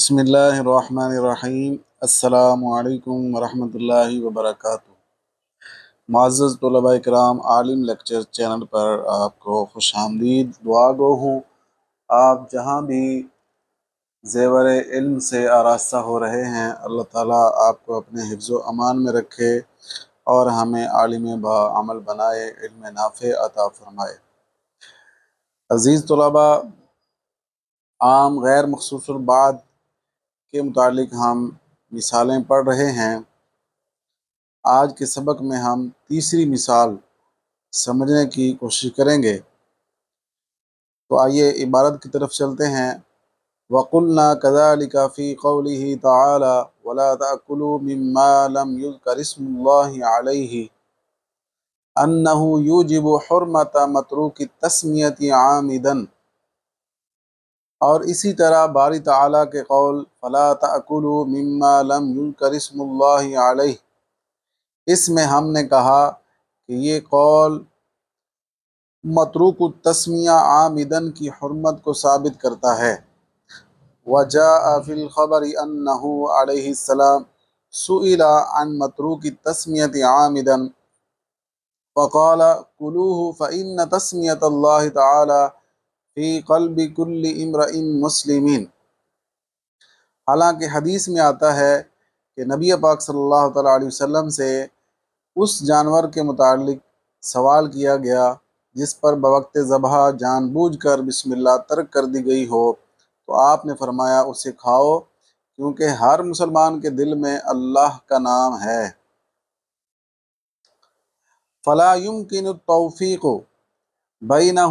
بسم اللہ الرحمن الرحیم السلام علیکم ورحمۃ اللہ وبرکاتہ معزز طلباء اکرام عالم لیکچر چینل پر آپ کو خوش آمدید دعا گو ہوں آپ جہاں بھی زیور علم سے آراستہ ہو رہے ہیں اللہ تعالیٰ آپ کو اپنے حفظ و امان میں رکھے اور ہمیں عالم با عمل بنائے علم نافع عطا فرمائے عزیز طلباء عام غیر مخصوص البعد کے متعلق ہم مثالیں پڑھ رہے ہیں آج کے سبق میں ہم تیسری مثال سمجھنے کی کوشش کریں گے تو آئیے عبارت کی طرف چلتے ہیں وَقُلْنَا كَذَلِكَ فِي قَوْلِهِ تَعَالَى وَلَا تَأْكُلُوا مِمَّا لَمْ يُذْكَرِ اسْمُ اللَّهِ عَلَيْهِ أَنَّهُ يُوجِبُ حُرْمَةَ مَتْرُوكِ التَّسْمِيَةِ عَامِدًا اور اسی طرح باری تعالیٰ کے قول فلا مما لم مم اسم اللہ علیہ اس میں ہم نے کہا کہ یہ قول متروک التسمیہ عامدن کی حرمت کو ثابت کرتا ہے وجاء فی الخبر انہو علیہ السلام سئلہ عن متروک التسمیت عامدن فقال فقلا فإن تسمیت اللہ تعالیٰ فی قلب کل امر مسلمین حالانکہ حدیث میں آتا ہے کہ نبی پاک صلی اللہ تعالیٰ علیہ وسلم سے اس جانور کے متعلق سوال کیا گیا جس پر بوقت ذبح جان بوجھ کر بسم اللہ ترک کر دی گئی ہو تو آپ نے فرمایا اسے کھاؤ کیونکہ ہر مسلمان کے دل میں اللہ کا نام ہے یمکن کو بینا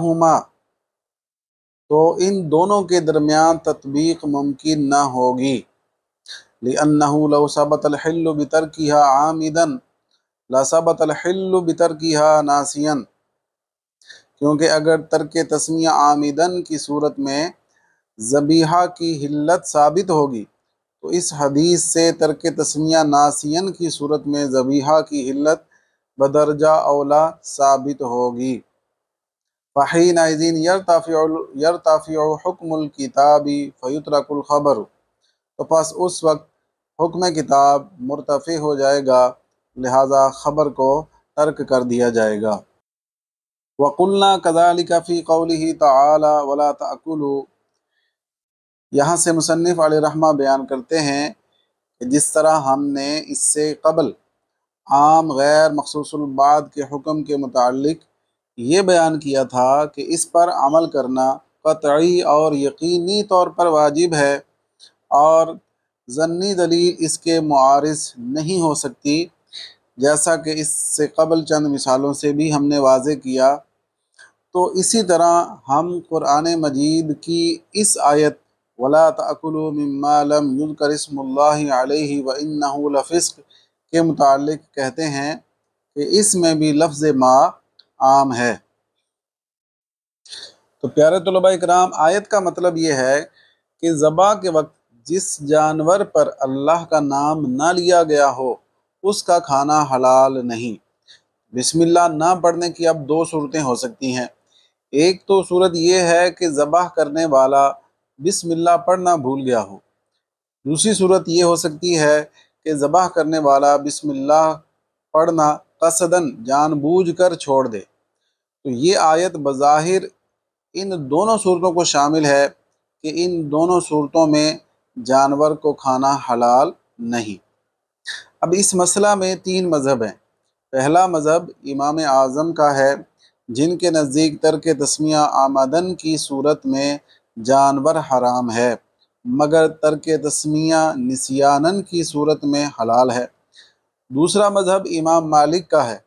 تو ان دونوں کے درمیان تطبیق ممکن نہ ہوگی لِأَنَّهُ لَوْ سَبَتَ الحل بِتَرْكِهَا عَامِدًا آمدن لاسبت الحل بترکی ہا کیونکہ اگر ترک تسمیہ عامدن کی صورت میں زبیحہ کی حلت ثابت ہوگی تو اس حدیث سے ترک تسمیہ ناسین کی صورت میں ذبیحہ کی حلت بدرجہ اولا ثابت ہوگی فحین عظین یر تعافی یر حکم الکتابی فیت الخبر تو پس اس وقت حکم کتاب مرتفع ہو جائے گا لہٰذا خبر کو ترک کر دیا جائے گا وکلنا کذالکفی قول ہی تعلیٰ ولا تقل یہاں سے مصنف رحمہ بیان کرتے ہیں کہ جس طرح ہم نے اس سے قبل عام غیر مخصوص الباد کے حکم کے متعلق یہ بیان کیا تھا کہ اس پر عمل کرنا قطعی اور یقینی طور پر واجب ہے اور ضنی دلیل اس کے معارض نہیں ہو سکتی جیسا کہ اس سے قبل چند مثالوں سے بھی ہم نے واضح کیا تو اسی طرح ہم قرآن مجید کی اس آیت ولا اقل مما لم یو اسم اللّہ علیہ وَإِنَّهُ الفصق کے متعلق کہتے ہیں کہ اس میں بھی لفظ ماں عام ہے تو پیارے طلباء اکرام آیت کا مطلب یہ ہے کہ ذبح کے وقت جس جانور پر اللہ کا نام نہ لیا گیا ہو اس کا کھانا حلال نہیں بسم اللہ نہ پڑھنے کی اب دو صورتیں ہو سکتی ہیں ایک تو صورت یہ ہے کہ ذبح کرنے والا بسم اللہ پڑھنا بھول گیا ہو دوسری صورت یہ ہو سکتی ہے کہ ذبح کرنے والا بسم اللہ پڑھنا قصدن جان بوجھ کر چھوڑ دے تو یہ آیت بظاہر ان دونوں صورتوں کو شامل ہے کہ ان دونوں صورتوں میں جانور کو کھانا حلال نہیں اب اس مسئلہ میں تین مذہب ہیں پہلا مذہب امام اعظم کا ہے جن کے نزدیک ترک تسمیہ آمدن کی صورت میں جانور حرام ہے مگر ترک تسمیہ نسیانن کی صورت میں حلال ہے دوسرا مذہب امام مالک کا ہے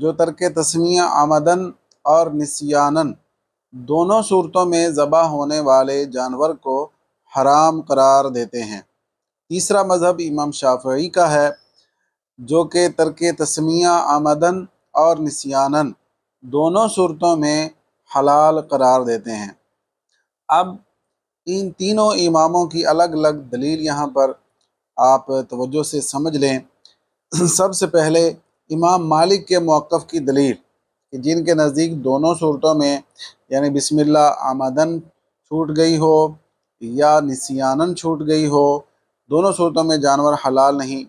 جو ترک تسمیہ آمدن اور نسیانن دونوں صورتوں میں ذبح ہونے والے جانور کو حرام قرار دیتے ہیں تیسرا مذہب امام شافعی کا ہے جو کہ ترک تسمیہ آمدن اور نسیانن دونوں صورتوں میں حلال قرار دیتے ہیں اب ان تینوں اماموں کی الگ الگ دلیل یہاں پر آپ توجہ سے سمجھ لیں سب سے پہلے امام مالک کے موقف کی دلیل کہ جن کے نزدیک دونوں صورتوں میں یعنی بسم اللہ آمدن چھوٹ گئی ہو یا نسیانن چھوٹ گئی ہو دونوں صورتوں میں جانور حلال نہیں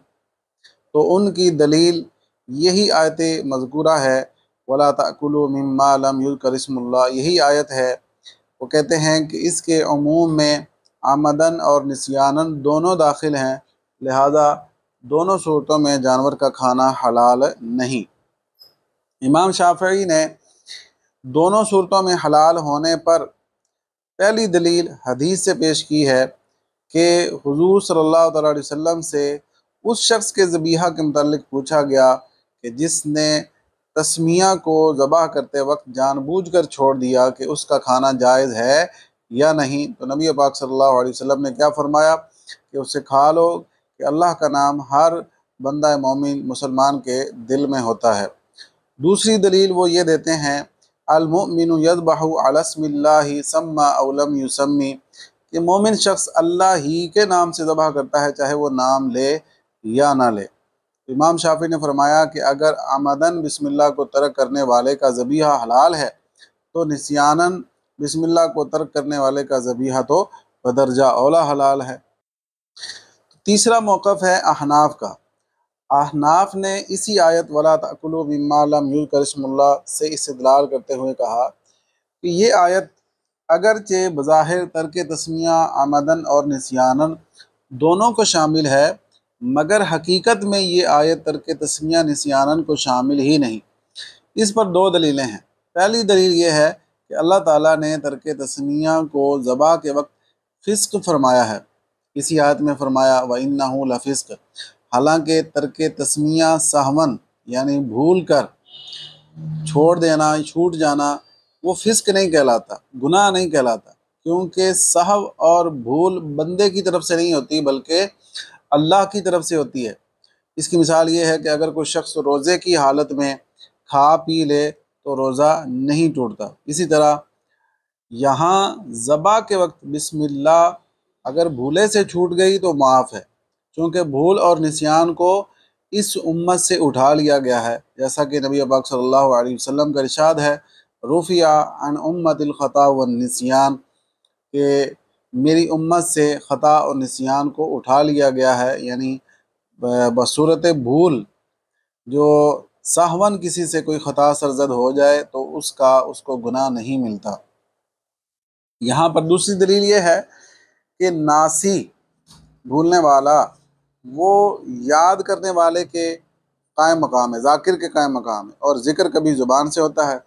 تو ان کی دلیل یہی آیت مذکورہ ہے ولاقلو ممالم یو کرسم اللہ یہی آیت ہے وہ کہتے ہیں کہ اس کے عموم میں آمدن اور نسیانن دونوں داخل ہیں لہذا دونوں صورتوں میں جانور کا کھانا حلال نہیں امام شافعی نے دونوں صورتوں میں حلال ہونے پر پہلی دلیل حدیث سے پیش کی ہے کہ حضور صلی اللہ تعالیٰ علیہ وسلم سے اس شخص کے ذبیحہ کے متعلق پوچھا گیا کہ جس نے تسمیہ کو ذبح کرتے وقت جان بوجھ کر چھوڑ دیا کہ اس کا کھانا جائز ہے یا نہیں تو نبی پاک صلی اللہ علیہ وسلم نے کیا فرمایا کہ اس سے کھا لو کہ اللہ کا نام ہر بندہ مومن مسلمان کے دل میں ہوتا ہے دوسری دلیل وہ یہ دیتے ہیں یذبح علی اسم اللہ او اولم یسمی کہ مومن شخص اللہ ہی کے نام سے ذبح کرتا ہے چاہے وہ نام لے یا نہ لے امام شافی نے فرمایا کہ اگر آمدن بسم اللہ کو ترک کرنے والے کا ذبیحہ حلال ہے تو نسیاناً بسم اللہ کو ترک کرنے والے کا ذبیحہ تو بدرجہ اولا حلال ہے تیسرا موقف ہے احناف کا احناف نے اسی آیت ولا تقلو و میور کرشم اللہ سے اس کرتے ہوئے کہا کہ یہ آیت اگرچہ بظاہر ترک تسمیہ آمدن اور نسیانن دونوں کو شامل ہے مگر حقیقت میں یہ آیت ترک تسمیہ نسیانن کو شامل ہی نہیں اس پر دو دلیلیں ہیں پہلی دلیل یہ ہے کہ اللہ تعالیٰ نے ترک تسمیہ کو ذبح کے وقت فسق فرمایا ہے اسی آیت میں فرمایا و ان نہ ہوں حالانکہ ترک تسمیہ سہون یعنی بھول کر چھوڑ دینا چھوٹ جانا وہ فسک نہیں کہلاتا گناہ نہیں کہلاتا کیونکہ صحو اور بھول بندے کی طرف سے نہیں ہوتی بلکہ اللہ کی طرف سے ہوتی ہے اس کی مثال یہ ہے کہ اگر کوئی شخص روزے کی حالت میں کھا پی لے تو روزہ نہیں ٹوٹتا اسی طرح یہاں ذبح کے وقت بسم اللہ اگر بھولے سے چھوٹ گئی تو معاف ہے چونکہ بھول اور نسیان کو اس امت سے اٹھا لیا گیا ہے جیسا کہ نبی اباک صلی اللہ علیہ وسلم کا ارشاد ہے روفیہ ان امت و نسیان کہ میری امت سے خطا اور نسیان کو اٹھا لیا گیا ہے یعنی بصورت بھول جو ساہون کسی سے کوئی خطا سرزد ہو جائے تو اس کا اس کو گناہ نہیں ملتا یہاں پر دوسری دلیل یہ ہے کہ ناسی بھولنے والا وہ یاد کرنے والے کے قائم مقام ہے ذاکر کے قائم مقام ہے اور ذکر کبھی زبان سے ہوتا ہے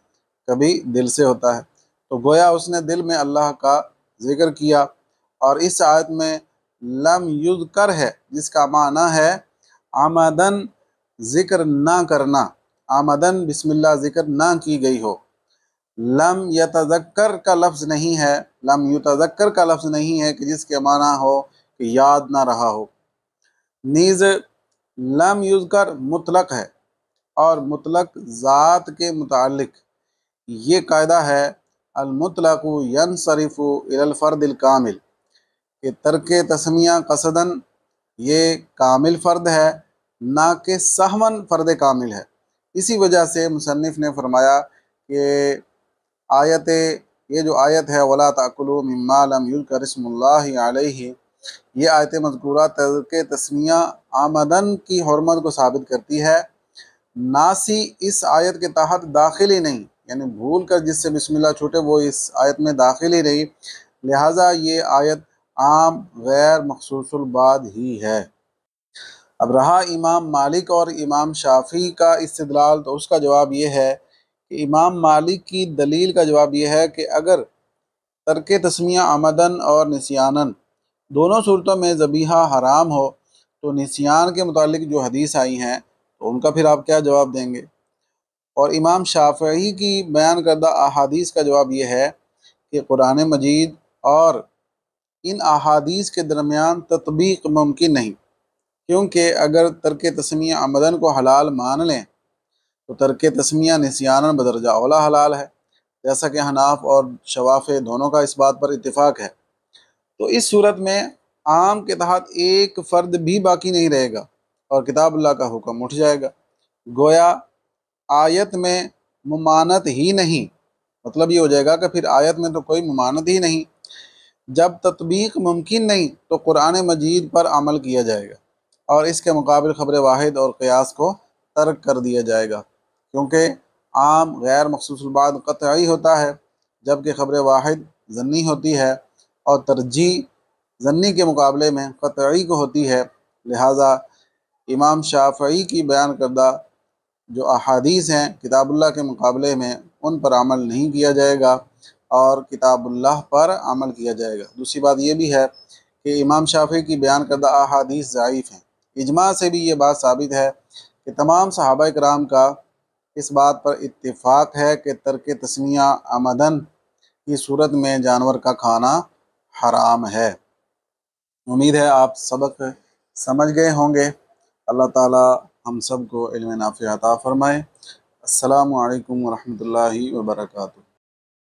کبھی دل سے ہوتا ہے تو گویا اس نے دل میں اللہ کا ذکر کیا اور اس آیت میں لم یذکر ہے جس کا معنی ہے آمدن ذکر نہ کرنا آمدن بسم اللہ ذکر نہ کی گئی ہو لم یتذکر کا لفظ نہیں ہے لم یتذکر کا لفظ نہیں ہے کہ جس کے معنی ہو کہ یاد نہ رہا ہو نیز لم یوز کر مطلق ہے اور مطلق ذات کے متعلق یہ قاعدہ ہے المطلق ین شریف و الافرد الکامل کہ ترک تسمیہ قصدن یہ کامل فرد ہے نہ کہ سہون فرد کامل ہے اسی وجہ سے مصنف نے فرمایا کہ آیت یہ جو آیت ہے ولا مما لم یذکر اسم اللہ علیہ یہ آیت مذکورہ ترک تسمیہ آمدن کی حرمت کو ثابت کرتی ہے ناسی اس آیت کے تحت داخل ہی نہیں یعنی بھول کر جس سے بسم اللہ چھوٹے وہ اس آیت میں داخل ہی نہیں لہٰذا یہ آیت عام غیر مخصوص الباد ہی ہے اب رہا امام مالک اور امام شافی کا استدلال تو اس کا جواب یہ ہے کہ امام مالک کی دلیل کا جواب یہ ہے کہ اگر ترک تسمیہ آمدن اور نسیانن دونوں صورتوں میں ذبیحہ حرام ہو تو نسیان کے متعلق جو حدیث آئی ہیں تو ان کا پھر آپ کیا جواب دیں گے اور امام شافعی کی بیان کردہ احادیث کا جواب یہ ہے کہ قرآن مجید اور ان احادیث کے درمیان تطبیق ممکن نہیں کیونکہ اگر ترک تسمیہ آمدن کو حلال مان لیں تو ترک تسمیہ نسیانا بدرجہ اولا حلال ہے جیسا کہ حناف اور شواف دونوں کا اس بات پر اتفاق ہے تو اس صورت میں عام کے تحت ایک فرد بھی باقی نہیں رہے گا اور کتاب اللہ کا حکم اٹھ جائے گا گویا آیت میں ممانت ہی نہیں مطلب یہ ہو جائے گا کہ پھر آیت میں تو کوئی ممانت ہی نہیں جب تطبیق ممکن نہیں تو قرآن مجید پر عمل کیا جائے گا اور اس کے مقابل خبر واحد اور قیاس کو ترک کر دیا جائے گا کیونکہ عام غیر مخصوص بعد قطعی ہوتا ہے جبکہ خبر واحد ذنی ہوتی ہے اور ترجیح ضنی کے مقابلے میں قطعی کو ہوتی ہے لہٰذا امام شافعی کی بیان کردہ جو احادیث ہیں کتاب اللہ کے مقابلے میں ان پر عمل نہیں کیا جائے گا اور کتاب اللہ پر عمل کیا جائے گا دوسری بات یہ بھی ہے کہ امام شافعی کی بیان کردہ احادیث ضعیف ہیں اجماع سے بھی یہ بات ثابت ہے کہ تمام صحابہ کرام کا اس بات پر اتفاق ہے کہ ترک تسمیہ آمدن کی صورت میں جانور کا کھانا حرام ہے امید ہے آپ سبق سمجھ گئے ہوں گے اللہ تعالی ہم سب کو علم نافع عطا فرمائے السلام علیکم ورحمۃ اللہ وبرکاتہ